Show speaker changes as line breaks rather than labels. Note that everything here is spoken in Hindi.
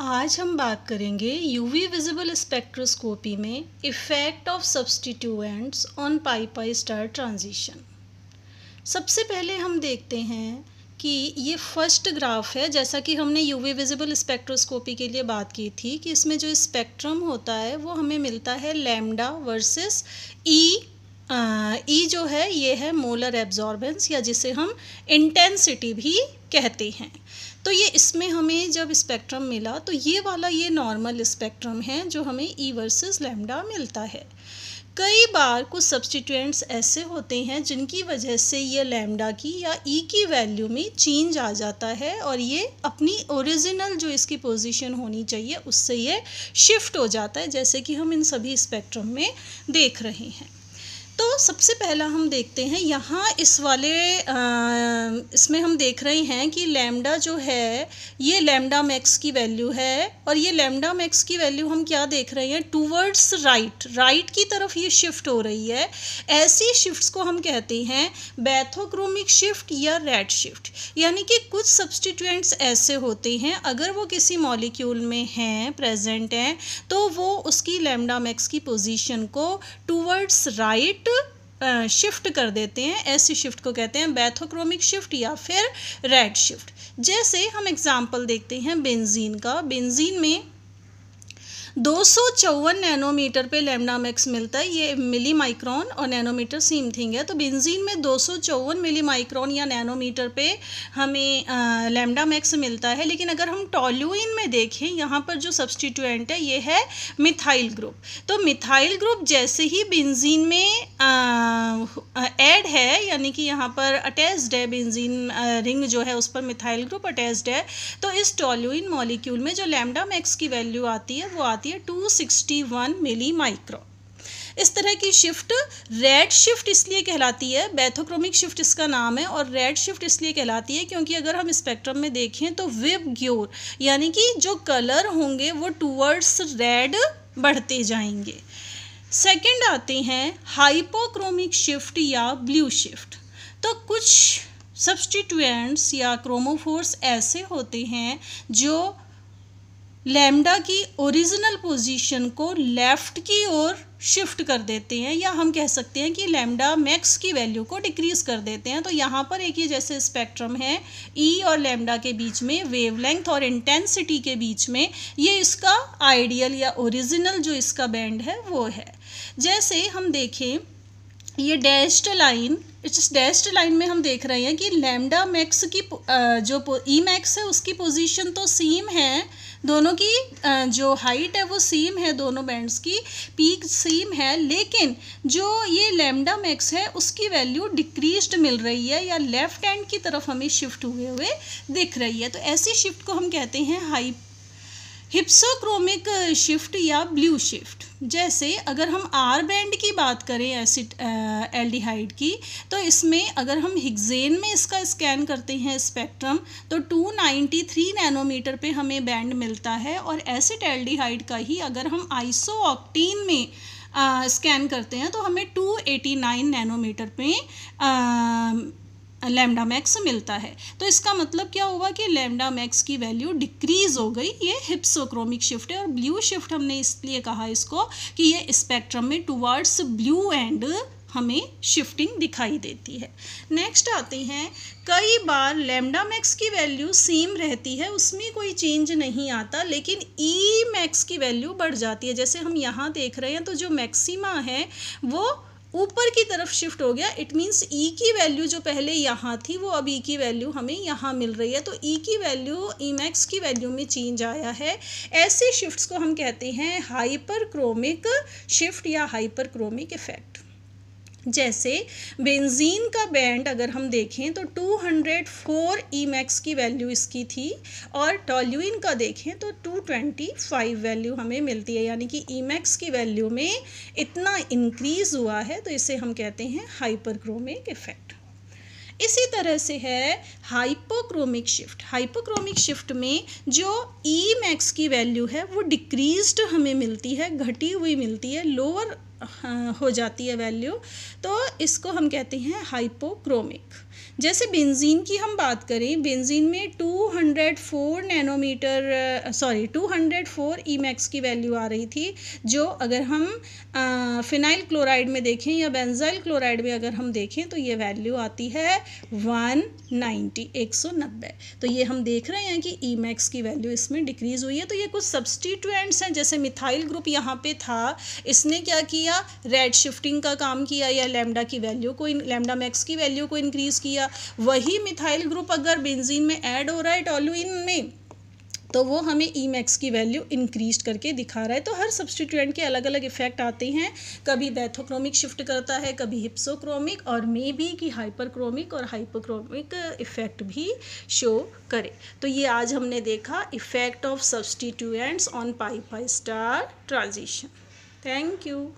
आज हम बात करेंगे यूवी विजिबल स्पेक्ट्रोस्कोपी में effect of substituents on pi pi star transition सबसे पहले हम देखते हैं कि ये फर्स्ट ग्राफ है जैसा कि हमने यूवी विजिबल स्पेक्ट्रोस्कोपी के लिए बात की थी कि इसमें जो स्पेक्ट्रम होता है वो हमें मिलता है लैम्डा वर्सेस ई ई जो है ये है मोलर एब्जॉर्बेंस या जिसे हम इंटेंसिटी भी कहते हैं तो ये इसमें हमें जब स्पेक्ट्रम मिला तो ये वाला ये नॉर्मल स्पेक्ट्रम है जो हमें ई वर्सेस लैम्डा मिलता है कई बार कुछ सब्सटीट्यूएंट्स ऐसे होते हैं जिनकी वजह से ये लैम्डा की या ई e की वैल्यू में चेंज आ जाता है और ये अपनी ओरिजिनल जो इसकी पोजीशन होनी चाहिए उससे ये शिफ्ट हो जाता है जैसे कि हम इन सभी स्पेक्ट्रम में देख रहे हैं तो सबसे पहला हम देखते हैं यहाँ इस वाले आ, इसमें हम देख रहे हैं कि लैम्डा जो है ये लैम्डा मैक्स की वैल्यू है और ये लैम्डा मैक्स की वैल्यू हम क्या देख रहे हैं टूवर्ड्स राइट राइट की तरफ ये शिफ्ट हो रही है ऐसी शिफ्ट्स को हम कहते हैं बैथोक्रोमिक शिफ्ट या रेड शिफ्ट यानी कि कुछ सब्सटीट्यूएंट्स ऐसे होते हैं अगर वो किसी मॉलिक्यूल में हैं प्रेजेंट हैं तो वो उसकी लैमडा मैक्स की पोजिशन को टूवर्ड्स राइट शिफ्ट शिफ्ट कर देते हैं ऐसी शिफ्ट को कहते हैं बैथोक्रोमिक शिफ्ट या फिर रेड शिफ्ट जैसे हम एग्जाम्पल देखते हैं बेंजीन का बेंजीन में दो नैनोमीटर पे लेमडा मैक्स मिलता है ये मिली माइक्रॉन और नैनोमीटर सेम थिंग है तो बेंजीन में दो मिली माइक्रॉन या नैनोमीटर पे हमें लेमडा मैक्स मिलता है लेकिन अगर हम टॉल्यूइन में देखें यहाँ पर जो सब्सटीट्यूएंट है ये है मिथाइल ग्रुप तो मिथाइल ग्रुप जैसे ही बेंजीन में ऐड है यानी कि यहाँ पर अटैच्ड है बेंजीन रिंग जो है उस पर मिथाइल ग्रुप अटैच्ड है तो इस टॉल्यूइन मॉलिक्यूल में जो लेमडा मैक्स की वैल्यू आती है वो आती आती है 261 मिली माइक्रो इस तरह की शिफ्ट रेड शिफ्ट इसलिए कहलाती है बैथोक्रोमिक शिफ्ट इसका नाम है और रेड शिफ्ट इसलिए कहलाती है क्योंकि अगर हम स्पेक्ट्रम में देखें तो विब ग्योर यानी कि जो कलर होंगे वो टूवर्ड्स रेड बढ़ते जाएंगे सेकंड आते हैं हाइपोक्रोमिक शिफ्ट या ब्लू शिफ्ट तो कुछ सब्सटिट्यूएंट्स या क्रोमोफोर्स ऐसे होते हैं जो लैम्डा की ओरिजिनल पोजीशन को लेफ़्ट की ओर शिफ्ट कर देते हैं या हम कह सकते हैं कि लैम्डा मैक्स की वैल्यू को डिक्रीज़ कर देते हैं तो यहाँ पर एक ही जैसे स्पेक्ट्रम है ई e और लैम्डा के बीच में वेवलेंथ और इंटेंसिटी के बीच में ये इसका आइडियल या ओरिजिनल जो इसका बैंड है वो है जैसे हम देखें ये डैश्ड लाइन इस डैश्ड लाइन में हम देख रहे हैं कि लैमडा मैक्स की जो ई मैक्स है उसकी पोजीशन तो सेम है दोनों की जो हाइट है वो सेम है दोनों बैंड्स की पीक सेम है लेकिन जो ये लैमडा मैक्स है उसकी वैल्यू डिक्रीज मिल रही है या लेफ्ट हैंड की तरफ हमें शिफ्ट हुए हुए दिख रही है तो ऐसी शिफ्ट को हम कहते हैं हाई हिप्सोक्रोमिक शिफ्ट या ब्लू शिफ्ट जैसे अगर हम आर बैंड की बात करें एसिड एल्डिहाइड की तो इसमें अगर हम हिग्जेन में इसका स्कैन करते हैं स्पेक्ट्रम तो 293 नैनोमीटर पे हमें बैंड मिलता है और एसिड एल्डिहाइड का ही अगर हम आइसो ऑक्टीन में स्कैन करते हैं तो हमें 289 नैनोमीटर पे आ, लेमडा मैक्स मिलता है तो इसका मतलब क्या हुआ कि लेमडा मैक्स की वैल्यू डिक्रीज हो गई ये हिप्सोक्रोमिक शिफ्ट है और ब्लू शिफ्ट हमने इसलिए कहा इसको कि ये स्पेक्ट्रम में टुवर्ड्स ब्लू एंड हमें शिफ्टिंग दिखाई देती है नेक्स्ट आते हैं कई बार लेमडा मैक्स की वैल्यू सेम रहती है उसमें कोई चेंज नहीं आता लेकिन ई e मैक्स की वैल्यू बढ़ जाती है जैसे हम यहाँ देख रहे हैं तो जो मैक्सिमा है वो ऊपर की तरफ शिफ्ट हो गया इट मीन्स ई की वैल्यू जो पहले यहाँ थी वो अब ई e की वैल्यू हमें यहाँ मिल रही है तो ई e की वैल्यू ई मैक्स की वैल्यू में चेंज आया है ऐसे शिफ्ट्स को हम कहते हैं हाइपरक्रोमिक शिफ्ट या हाइपरक्रोमिक इफेक्ट जैसे बेंजीन का बैंड अगर हम देखें तो 204 मैक्स की वैल्यू इसकी थी और टॉल्यून का देखें तो 225 वैल्यू हमें मिलती है यानी कि मैक्स की वैल्यू में इतना इंक्रीज़ हुआ है तो इसे हम कहते हैं हाइपरक्रोमिक इफ़ेक्ट इसी तरह से है हाइपोक्रोमिक शिफ्ट हाइपोक्रोमिक शिफ्ट में जो ई e मैक्स की वैल्यू है वो डिक्रीज्ड हमें मिलती है घटी हुई मिलती है लोअर हाँ, हो जाती है वैल्यू तो इसको हम कहते हैं हाइपोक्रोमिक जैसे बेंजीन की हम बात करें बेंजीन में 204 नैनोमीटर सॉरी 204 ईमैक्स की वैल्यू आ रही थी जो अगर हम फिनाइल क्लोराइड में देखें या बेंजाइल क्लोराइड में अगर हम देखें तो ये वैल्यू आती है 190 190 तो ये हम देख रहे हैं कि ईमैक्स की वैल्यू इसमें डिक्रीज़ हुई है तो ये कुछ सब्सटीट्यूएंट्स हैं जैसे मिथाइल ग्रुप यहाँ पर था इसने क्या किया रेड शिफ्टिंग का काम किया या लेमडा की वैल्यू को लेमडा मैक्स की वैल्यू को इनक्रीज़ किया वही मिथाइल ग्रुप अगर बेंजीन में ऐड हो रहा है टॉलुइन में तो वो हमें ई मैक्स की वैल्यू इंक्रीज करके दिखा रहा है तो हर सब्सटीट्यूएंट के अलग अलग इफेक्ट आते हैं कभी बैथोक्रोमिक शिफ्ट करता है कभी हिप्सोक्रोमिक और मे बी कि हाइपरक्रोमिक और हाइपोक्रोमिक इफेक्ट भी शो करे तो ये आज हमने देखा effect of substituents on pi pi star transition thank you